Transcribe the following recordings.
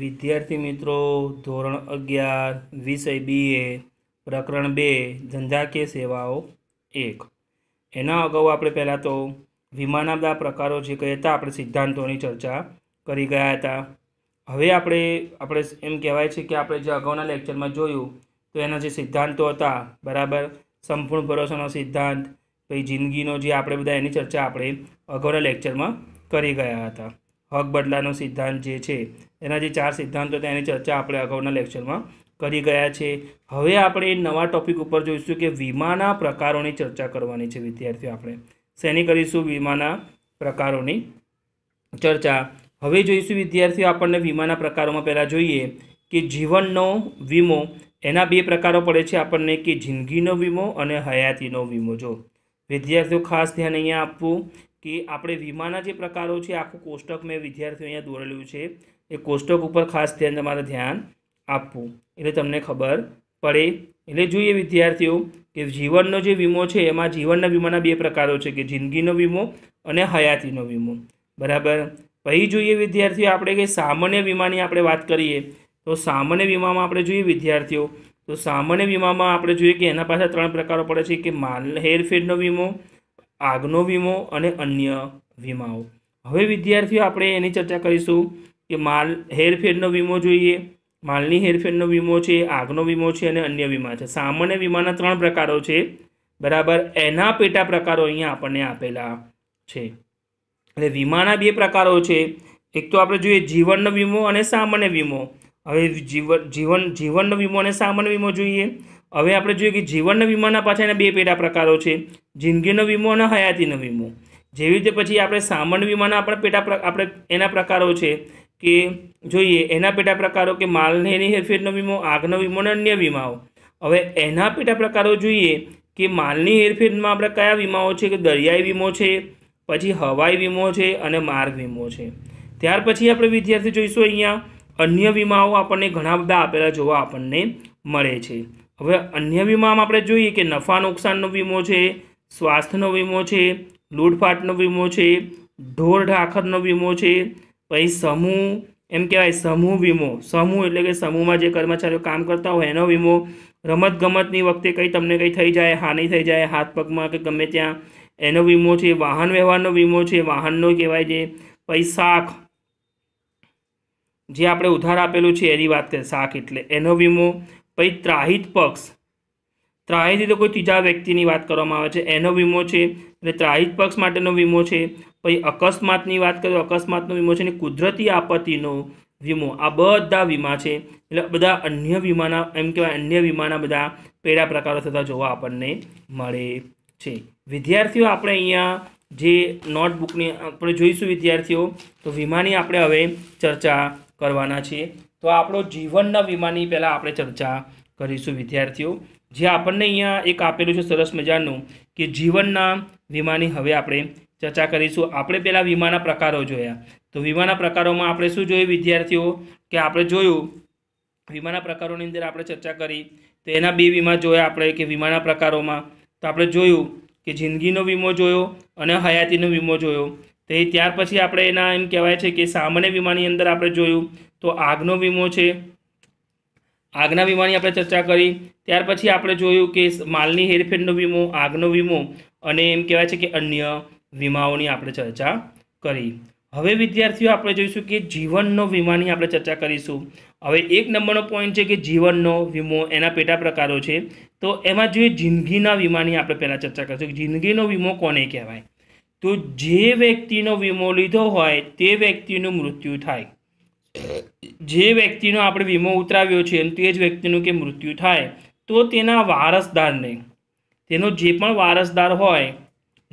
વિદ્યાર્થી મિત્રો ધોરણ અગિયાર વિષય બી એ પ્રકરણ બે ધંધાકીય સેવાઓ એક એના અગાઉ આપણે પહેલાં તો વીમાના બધા પ્રકારો જે કહે હતા આપણે સિદ્ધાંતોની ચર્ચા કરી ગયા હતા હવે આપણે આપણે એમ કહેવાય છે કે આપણે જે અગાઉના લેક્ચરમાં જોયું તો એના જે સિદ્ધાંતો હતા બરાબર સંપૂર્ણ ભરોસાનો સિદ્ધાંત પછી જિંદગીનો જે આપણે બધા એની ચર્ચા આપણે અગાઉના લેક્ચરમાં કરી ગયા હતા હક બદલાનો સિદ્ધાંત જે છે એના જે ચાર સિદ્ધાંતો એની ચર્ચા આપણે અગાઉના લેક્ચરમાં કરી ગયા છે હવે આપણે નવા ટોપિક ઉપર જોઈશું કે વીમાના પ્રકારોની ચર્ચા કરવાની છે વિદ્યાર્થીઓ આપણે શેની કરીશું વીમાના પ્રકારોની ચર્ચા હવે જોઈશું વિદ્યાર્થીઓ આપણને વીમાના પ્રકારોમાં પહેલાં જોઈએ કે જીવનનો વીમો એના બે પ્રકારો પડે છે આપણને કે જિંદગીનો વીમો અને હયાતીનો વીમો જો વિદ્યાર્થીઓ ખાસ ધ્યાન અહીંયા આપવું કે આપણે વીમાના જે પ્રકારો છે આખું કોષ્ટક મેં વિદ્યાર્થીઓ અહીંયા દોરેલું છે એ કોષ્ટક ઉપર ખાસ ધ્યાન તમારે ધ્યાન આપવું એટલે તમને ખબર પડે એટલે જોઈએ વિદ્યાર્થીઓ કે જીવનનો જે વીમો છે એમાં જીવનના વીમાના બે પ્રકારો છે કે જિંદગીનો વીમો અને હયાતીનો વીમો બરાબર પછી જોઈએ વિદ્યાર્થીઓ આપણે કે સામાન્ય વીમાની આપણે વાત કરીએ તો સામાન્ય વીમામાં આપણે જોઈએ વિદ્યાર્થીઓ તો સામાન્ય વીમામાં આપણે જોઈએ કે એના પાછા ત્રણ પ્રકારો પડે છે કે માલ હેરફેરનો વીમો આગનો વીમો અને અન્ય વીમાઓ હવે વિદ્યાર્થીઓ આપણે એની ચર્ચા કરીશું કે માલ હેરફેરનો વીમો જોઈએ માલની હેરફેરનો વીમો છે આગનો વીમો છે અને અન્ય વીમા છે સામાન્ય વીમાના ત્રણ પ્રકારો છે બરાબર એના પેટા પ્રકારો અહીંયા આપણને આપેલા છે એટલે વીમાના બે પ્રકારો છે એક તો આપણે જોઈએ જીવનનો વીમો અને સામાન્ય વીમો હવે જીવન જીવન જીવનનો વીમો અને સામાન્ય વીમો જોઈએ હવે આપણે જોઈએ કે જીવનના વીમાના પાછળના બે પેટા પ્રકારો છે જિંદગીનો વીમો અને હયાતીનો વીમો જેવી રીતે પછી આપણે સામાન્ય વીમાના પણ પેટા આપણે એના પ્રકારો છે કે જોઈએ એના પેટા પ્રકારો કે માલની હેરફેરનો વીમો આગનો વીમો અને અન્ય વીમાઓ હવે એના પેટા પ્રકારો જોઈએ કે માલની હેરફેરમાં આપણે કયા વીમાઓ છે કે દરિયાઈ વીમો છે પછી હવાઈ વીમો છે અને માર્ગ વીમો છે ત્યાર પછી આપણે વિદ્યાર્થી જોઈશું અહીંયા અન્ય વીમાઓ આપણને ઘણા બધા આપેલા જોવા આપણને મળે છે હવે અન્ય વીમામાં આપણે જોઈએ કે નફા નુકસાનનો વીમો છે સ્વાસ્થ્યનો વીમો છે લૂંટફાટનો વીમો છે ઢોર ઢાખરનો વીમો છે પછી સમૂહ એમ કહેવાય સમૂહ વીમો સમૂહ એટલે કે સમૂહમાં જે કર્મચારીઓ કામ કરતા હોય એનો વીમો રમત ગમતની વખતે કંઈ તમને કંઈ થઈ જાય હાનિ થઈ જાય હાથ પગમાં કે ગમે ત્યાં એનો વીમો છે વાહન વ્યવહારનો વીમો છે વાહનનો કહેવાય જે પછી શાક જે આપણે ઉધાર આપેલું છે એની વાત કરીએ શાક એટલે એનો વીમો પછી ત્રાહિત પક્ષ ત્રાહિત તો કોઈ ત્રીજા વ્યક્તિની વાત કરવામાં આવે છે એનો વીમો છે અને ત્રાહિત પક્ષ માટેનો વીમો છે પછી અકસ્માતની વાત કરીએ અકસ્માતનો વીમો છે અને કુદરતી આપત્તિનો વીમો આ બધા વીમા છે એટલે બધા અન્ય વીમાના એમ કહેવાય અન્ય વીમાના બધા પેડા પ્રકારો થતા જોવા આપણને મળે છે વિદ્યાર્થીઓ આપણે અહીંયા જે નોટબુકની આપણે જોઈશું વિદ્યાર્થીઓ તો વીમાની આપણે હવે ચર્ચા કરવાના છીએ તો આપણો જીવનના વીમાની પહેલાં આપણે ચર્ચા કરીશું વિદ્યાર્થીઓ જે આપણને અહીંયા એક આપેલું છે સરસ મજાનું કે જીવનના વીમાની હવે આપણે ચર્ચા કરીશું આપણે પહેલાં વીમાના પ્રકારો જોયા તો વીમાના પ્રકારોમાં આપણે શું જોયું વિદ્યાર્થીઓ કે આપણે જોયું વીમાના પ્રકારોની અંદર આપણે ચર્ચા કરી તો એના બે વીમા જોયા આપણે કે વીમાના પ્રકારોમાં તો આપણે જોયું કે જિંદગીનો વીમો જોયો અને હયાતીનો વીમો જોયો તો એ ત્યાર પછી આપણે એના એમ કહેવાય છે કે સામાન્ય વીમાની અંદર આપણે જોયું તો આગનો વીમો છે આગના વીમાની આપણે ચર્ચા કરી ત્યાર પછી આપણે જોયું કે માલની હેરફેરનો વીમો આગનો વીમો અને એમ કહેવાય છે કે અન્ય વીમાઓની આપણે ચર્ચા કરી હવે વિદ્યાર્થીઓ આપણે જોઈશું કે જીવનનો વીમાની આપણે ચર્ચા કરીશું હવે એક નંબરનો પોઈન્ટ છે કે જીવનનો વીમો એના પેટા પ્રકારો છે તો એમાં જોઈએ જિંદગીના વીમાની આપણે પહેલાં ચર્ચા કરીશું કે જિંદગીનો વીમો કોને કહેવાય તો જે વ્યક્તિનો વીમો લીધો હોય તે વ્યક્તિનું મૃત્યુ થાય જે વ્યક્તિનો આપણે વીમો ઉતરાવ્યો છે તે જ વ્યક્તિનું કે મૃત્યુ થાય તો તેના વારસદારને તેનો જે પણ વારસદાર હોય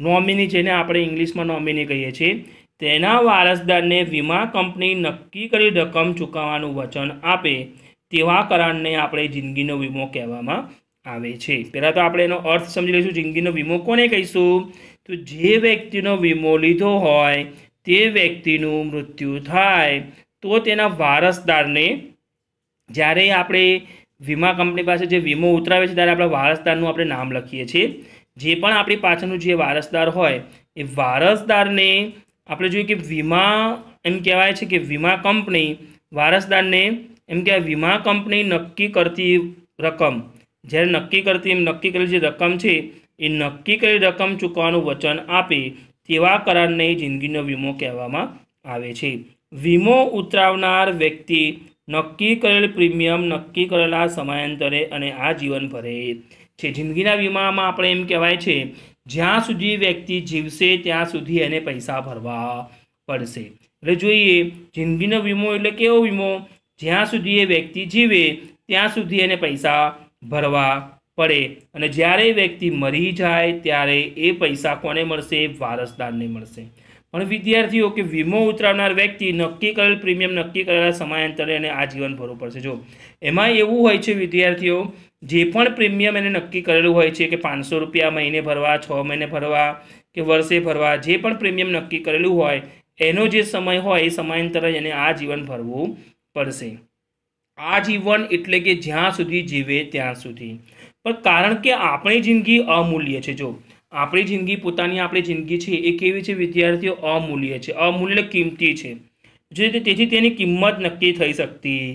નોમિની જેને આપણે ઇંગ્લિશમાં નોમિની કહીએ છીએ તેના વારસદારને વીમા કંપની નક્કી કરી રકમ ચૂકવવાનું વચન આપે તેવા કરારને આપણે જિંદગીનો વીમો કહેવામાં આવે છે પહેલાં તો આપણે એનો અર્થ સમજી લઈશું જિંદગીનો વીમો કોને કહીશું તો જે વ્યક્તિનો વીમો લીધો હોય તે વ્યક્તિનું મૃત્યુ થાય તો તેના વારસદારને જ્યારે આપણે વીમા કંપની પાસે જે વીમો ઉતરાવે છે ત્યારે આપણે વારસદારનું આપણે નામ લખીએ છીએ જે પણ આપણી પાછળનું જે વારસદાર હોય એ વારસદારને આપણે જોઈએ કે વીમા એમ કહેવાય છે કે વીમા કંપની વારસદારને એમ કહેવાય વીમા કંપની નક્કી કરતી રકમ જ્યારે નક્કી કરતી એમ નક્કી કરેલી જે રકમ છે એ નક્કી કરેલી રકમ ચૂકવાનું વચન આપે તેવા કરારને જિંદગીનો વીમો કહેવામાં આવે છે વીમો ઉતરાવનાર વ્યક્તિ નક્કી કરેલ પ્રીમિયમ નક્કી કરેલા સમયાંતરે અને આ જીવન ભરે છે જિંદગીના વીમામાં આપણે એમ કહેવાય છે જ્યાં સુધી વ્યક્તિ જીવશે ત્યાં સુધી એને પૈસા ભરવા પડશે એટલે જોઈએ જિંદગીનો વીમો એટલે કેવો વીમો જ્યાં સુધી એ વ્યક્તિ જીવે ત્યાં સુધી એને પૈસા ભરવા પડે અને જ્યારે વ્યક્તિ મરી જાય ત્યારે એ પૈસા કોને મળશે વારસદારને મળશે પણ વિદ્યાર્થીઓ કે વીમો ઉતરાવનાર વ્યક્તિ નક્કી કરેલ પ્રીમિયમ નક્કી કરેલા સમયાંતરે એને આજીવન ભરવું પડશે જો એમાં એવું હોય છે વિદ્યાર્થીઓ જે પણ પ્રીમિયમ એને નક્કી કરેલું હોય છે કે પાંચસો રૂપિયા મહિને ભરવા છ મહિને ભરવા કે વર્ષે ભરવા જે પણ પ્રીમિયમ નક્કી કરેલું હોય એનો જે સમય હોય એ સમયાંતરે એને આ જીવન ભરવું પડશે આ જીવન એટલે કે જ્યાં સુધી જીવે ત્યાં સુધી પણ કારણ કે આપણી જિંદગી અમૂલ્ય છે જો આપણી જિંદગી પોતાની આપણી જિંદગી છે એ કેવી છે વિદ્યાર્થીઓ અમૂલ્ય છે અમૂલ્ય કિંમતી છે જે રીતે તેથી તેની કિંમત નક્કી થઈ શકતી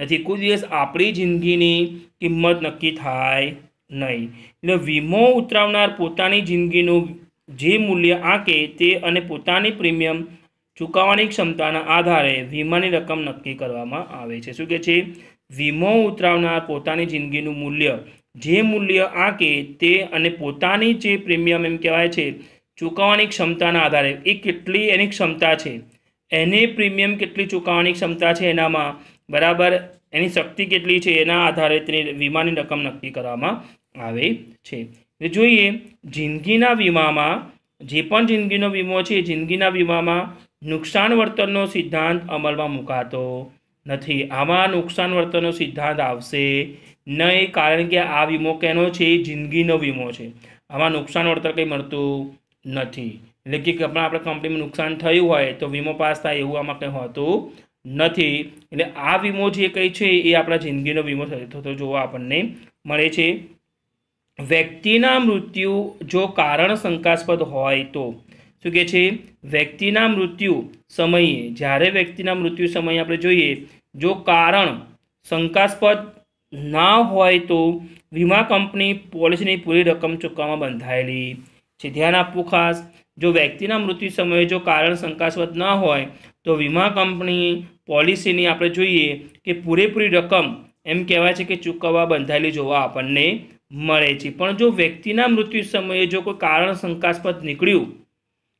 નથી કોઈ દિવસ આપણી જિંદગીની કિંમત નક્કી થાય નહીં એટલે વીમો ઉતરાવનાર પોતાની જિંદગીનું જે મૂલ્ય આંકે તે અને પોતાની પ્રીમિયમ ચૂકવવાની ક્ષમતાના આધારે વીમાની રકમ નક્કી કરવામાં આવે છે શું કે છે વીમો ઉતરાવનાર પોતાની જિંદગીનું મૂલ્ય જે મૂલ્ય આંકે તે અને પોતાની જે પ્રીમિયમ એમ કહેવાય છે ચૂકવવાની ક્ષમતાના આધારે એ કેટલી એની ક્ષમતા છે એને પ્રીમિયમ કેટલી ચૂકવવાની ક્ષમતા છે એનામાં બરાબર એની શક્તિ કેટલી છે એના આધારે તેની વીમાની રકમ નક્કી કરવામાં આવે છે જોઈએ જિંદગીના વીમામાં જે પણ જિંદગીનો વીમો છે જિંદગીના વીમામાં નુકસાન વર્તનનો સિદ્ધાંત અમલમાં મુકાતો નથી આમાં નુકસાન વર્તનનો સિદ્ધાંત આવશે નહીં કારણ કે આ વીમો કેનો છે એ જિંદગીનો વીમો છે આમાં નુકસાન વળતર કંઈ મળતું નથી એટલે કે પણ આપણે કંપનીમાં નુકસાન થયું હોય તો વીમો પાસ થાય એવું આમાં કંઈ હોતું નથી એટલે આ વીમો જે કંઈ છે એ આપણા જિંદગીનો વીમો થતો જોવા આપણને મળે છે વ્યક્તિના મૃત્યુ જો કારણ શંકાસ્પદ હોય તો શું કહે છે વ્યક્તિના મૃત્યુ સમયે જ્યારે વ્યક્તિના મૃત્યુ સમયે આપણે જોઈએ જો કારણ શંકાસ્પદ ના હોય તો વીમા કંપની પોલિસીની પૂરી રકમ ચૂકવવામાં બંધાયેલી છે ધ્યાન આપવું ખાસ જો વ્યક્તિના મૃત્યુ સમયે જો કારણ શંકાસ્પદ ન હોય તો વીમા કંપની પોલિસીની આપણે જોઈએ કે પૂરેપૂરી રકમ એમ કહેવાય છે કે ચૂકવવા બંધાયેલી જોવા આપણને મળે છે પણ જો વ્યક્તિના મૃત્યુ સમયે જો કોઈ કારણ શંકાસ્પદ નીકળ્યું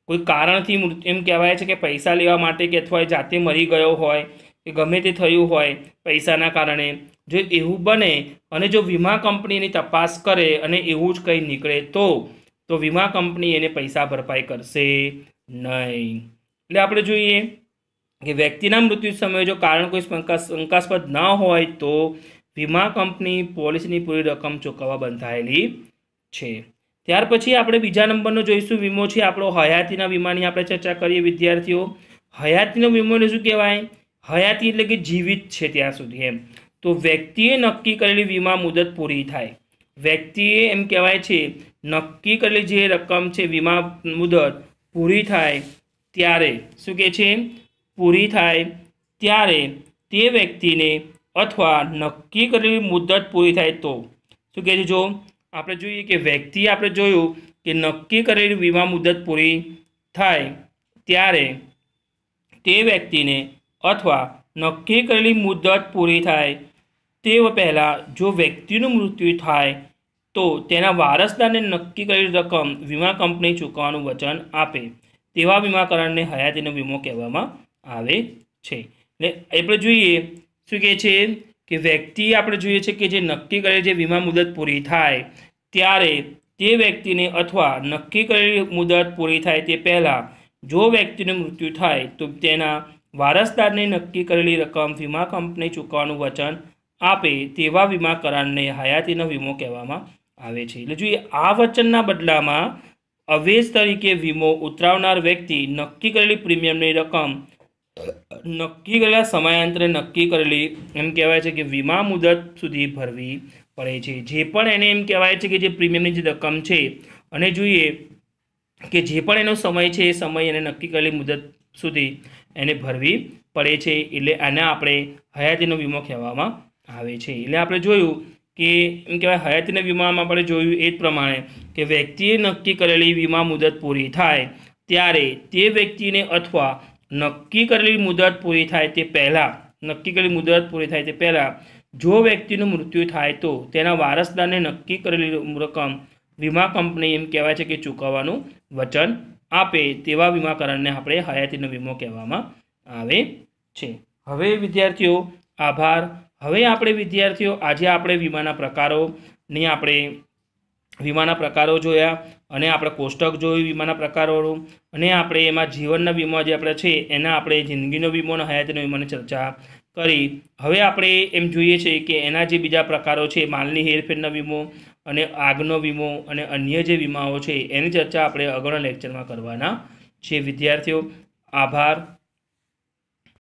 કોઈ કારણથી મૃત્યુ એમ કહેવાય છે કે પૈસા લેવા માટે કે અથવા જાતે મરી ગયો હોય કે ગમે તે થયું હોય પૈસાના કારણે જો એવું બને અને જો વીમા કંપનીની તપાસ કરે અને એવું જ કંઈ નીકળે તો તો વીમા કંપની એને પૈસા ભરપાઈ કરશે નહીં એટલે આપણે જોઈએ કે વ્યક્તિના મૃત્યુ સમયે જો કારણ કોઈ શંકાસ્પદ ન હોય તો વીમા કંપની પોલિસીની પૂરી રકમ ચૂકવવા બંધાયેલી છે ત્યાર પછી આપણે બીજા નંબરનો જોઈશું વીમો છે આપણો હયાતીના વીમાની આપણે ચર્ચા કરીએ વિદ્યાર્થીઓ હયાતીનો વીમોને શું કહેવાય હયાતી એટલે કે જીવિત છે ત્યાં સુધી એમ તો વ્યક્તિએ નક્કી કરેલી વીમા મુદત પૂરી થાય વ્યક્તિએ એમ કહેવાય છે નક્કી કરેલી જે રકમ છે વીમા મુદત પૂરી થાય ત્યારે શું કહે છે પૂરી થાય ત્યારે તે વ્યક્તિને અથવા નક્કી કરેલી મુદત પૂરી થાય તો શું કહે છે જો આપણે જોઈએ કે વ્યક્તિ આપણે જોયું કે નક્કી કરેલી વીમા મુદત પૂરી થાય ત્યારે તે વ્યક્તિને અથવા નક્કી કરેલી મુદત પૂરી થાય તે પહેલાં જો વ્યક્તિનું મૃત્યુ થાય તો તેના વારસદારને નક્કી કરેલ રકમ વીમા કંપની ચૂકવવાનું વચન આપે તેવા વીમાકરણને હયાતીનો વીમો કહેવામાં આવે છે ને આપણે જોઈએ શું કહે છે કે વ્યક્તિ આપણે જોઈએ છે કે જે નક્કી કરેલ જે વીમા મુદત પૂરી થાય ત્યારે તે વ્યક્તિને અથવા નક્કી કરેલી મુદત પૂરી થાય તે પહેલાં જો વ્યક્તિનું મૃત્યુ થાય તો તેના વારસદારને નક્કી કરેલી રકમ વીમા કંપની ચૂકવવાનું વચન આપે તેવા વીમા કરારને હયાતીનો વીમો કહેવામાં આવે છે એટલે જોઈએ આ વચનના બદલામાં અવેજ તરીકે વીમો ઉતરાવનાર વ્યક્તિ નક્કી કરેલી પ્રીમિયમની રકમ નક્કી કરેલા સમયાંતરે નક્કી કરેલી એમ કહેવાય છે કે વીમા મુદત સુધી ભરવી પડે છે જે પણ એને એમ કહેવાય છે કે જે પ્રીમિયમની જે રકમ છે અને જોઈએ કે જે પણ એનો સમય છે એ સમય એને નક્કી કરેલી મુદત સુધી એને ભરવી પડે છે એટલે આને આપણે હયાતીનો વીમો કહેવામાં આવે છે એટલે આપણે જોયું કે એમ કહેવાય હયાતીના વીમામાં આપણે જોયું એ જ પ્રમાણે કે વ્યક્તિએ નક્કી કરેલી વીમા મુદત પૂરી થાય ત્યારે તે વ્યક્તિને અથવા નક્કી કરેલી મુદત પૂરી થાય તે પહેલાં નક્કી કરેલી મુદત પૂરી થાય તે પહેલાં જો વ્યક્તિનું મૃત્યુ થાય તો તેના વારસદારને નક્કી કરેલી રકમ વીમા કંપની એમ કહેવાય છે કે ચૂકવવાનું વચન આપે તેવા વીમાકરણને આપણે હયાતીનો વીમો કહેવામાં આવે છે હવે વિદ્યાર્થીઓ આભાર હવે આપણે વિદ્યાર્થીઓ આજે આપણે વીમાના પ્રકારોની આપણે વીમાના પ્રકારો જોયા અને આપણે કોષ્ટક જોયું વીમાના પ્રકારોનું અને આપણે એમાં જીવનના વીમો જે આપણે છે એના આપણે જિંદગીનો વીમો અને હયાતીનો વીમોની ચર્ચા કરી હવે આપણે એમ જોઈએ છે કે એના જે બીજા પ્રકારો છે માલની હેરફેરનો વીમો અને આગનો વીમો અને અન્ય જે વીમાઓ છે એની ચર્ચા આપણે આગળના લેક્ચરમાં કરવાના છે વિદ્યાર્થીઓ આભાર